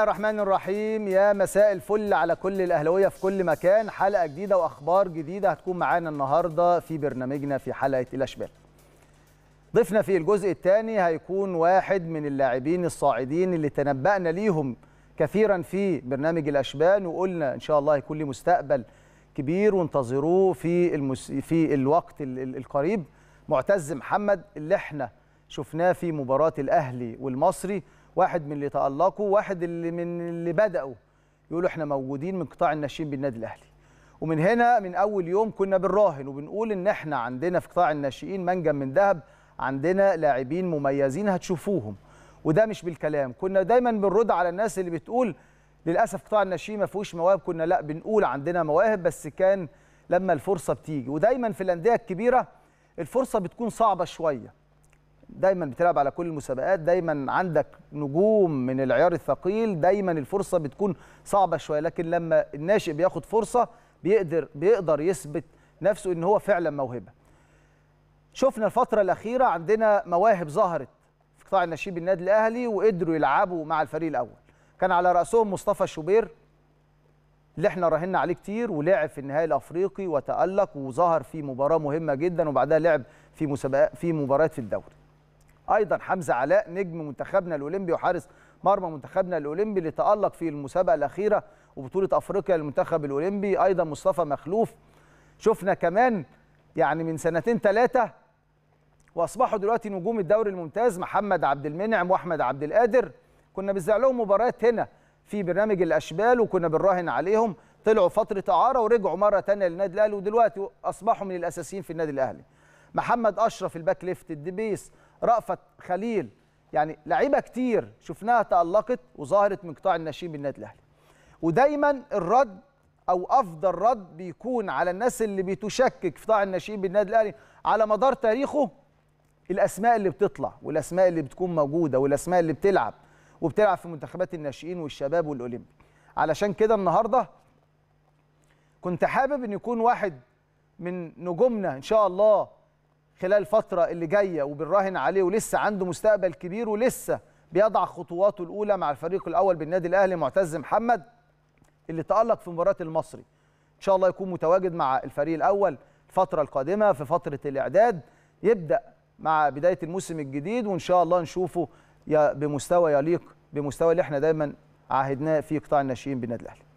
الرحمن الرحيم يا مساء الفل على كل الاهلاويه في كل مكان حلقه جديده واخبار جديده هتكون معانا النهارده في برنامجنا في حلقه الاشبال ضيفنا في الجزء الثاني هيكون واحد من اللاعبين الصاعدين اللي تنبأنا ليهم كثيرا في برنامج الاشبال وقلنا ان شاء الله هيكون لي مستقبل كبير وانتظروه في المس... في الوقت القريب معتز محمد اللي احنا شفناه في مباراه الاهلي والمصري واحد من اللي تألقوا واحد اللي من اللي بدأوا يقولوا احنا موجودين من قطاع الناشئين بالنادي الأهلي ومن هنا من أول يوم كنا بنراهن وبنقول إن احنا عندنا في قطاع الناشئين منجم من ذهب عندنا لاعبين مميزين هتشوفوهم وده مش بالكلام كنا دايما بنرد على الناس اللي بتقول للأسف قطاع الناشئين ما فيهوش مواهب كنا لا بنقول عندنا مواهب بس كان لما الفرصة بتيجي ودايما في الأندية الكبيرة الفرصة بتكون صعبة شوية دايما بتلعب على كل المسابقات دايما عندك نجوم من العيار الثقيل دايما الفرصه بتكون صعبه شويه لكن لما الناشئ بياخد فرصه بيقدر بيقدر يثبت نفسه ان هو فعلا موهبه شفنا الفتره الاخيره عندنا مواهب ظهرت في قطاع النشيب النادي الاهلي وقدروا يلعبوا مع الفريق الاول كان على راسهم مصطفى شوبير اللي احنا راهنا عليه كتير ولعب في النهائي الافريقي وتالق وظهر في مباراه مهمه جدا وبعدها لعب في مسابقات في مباريات في الدوري ايضا حمزه علاء نجم منتخبنا الاولمبي وحارس مرمى منتخبنا الاولمبي اللي تالق في المسابقه الاخيره وبطوله افريقيا للمنتخب الاولمبي ايضا مصطفى مخلوف شفنا كمان يعني من سنتين ثلاثه واصبحوا دلوقتي نجوم الدوري الممتاز محمد عبد المنعم واحمد عبد القادر كنا بنذاع لهم مباريات هنا في برنامج الاشبال وكنا بنراهن عليهم طلعوا فتره اعاره ورجعوا مره ثانيه للنادي الاهلي ودلوقتي اصبحوا من الاساسيين في النادي الاهلي محمد اشرف الباك ليفت الدبيس رأفت خليل يعني لعيبه كتير شفناها تألقت وظهرت من قطاع الناشئين بالنادي الاهلي ودايما الرد او افضل رد بيكون على الناس اللي بتشكك في قطاع الناشئين بالنادي الاهلي على مدار تاريخه الاسماء اللي بتطلع والاسماء اللي بتكون موجوده والاسماء اللي بتلعب وبتلعب في منتخبات الناشئين والشباب والاولمبي علشان كده النهارده كنت حابب ان يكون واحد من نجومنا ان شاء الله خلال الفترة اللي جاية وبنراهن عليه ولسه عنده مستقبل كبير ولسه بيضع خطواته الأولى مع الفريق الأول بالنادي الأهلي معتز محمد اللي تألق في مباراة المصري إن شاء الله يكون متواجد مع الفريق الأول الفترة القادمة في فترة الإعداد يبدأ مع بداية الموسم الجديد وإن شاء الله نشوفه بمستوى يليق بمستوى اللي احنا دايما عهدناه في قطاع الناشئين بالنادي الأهلي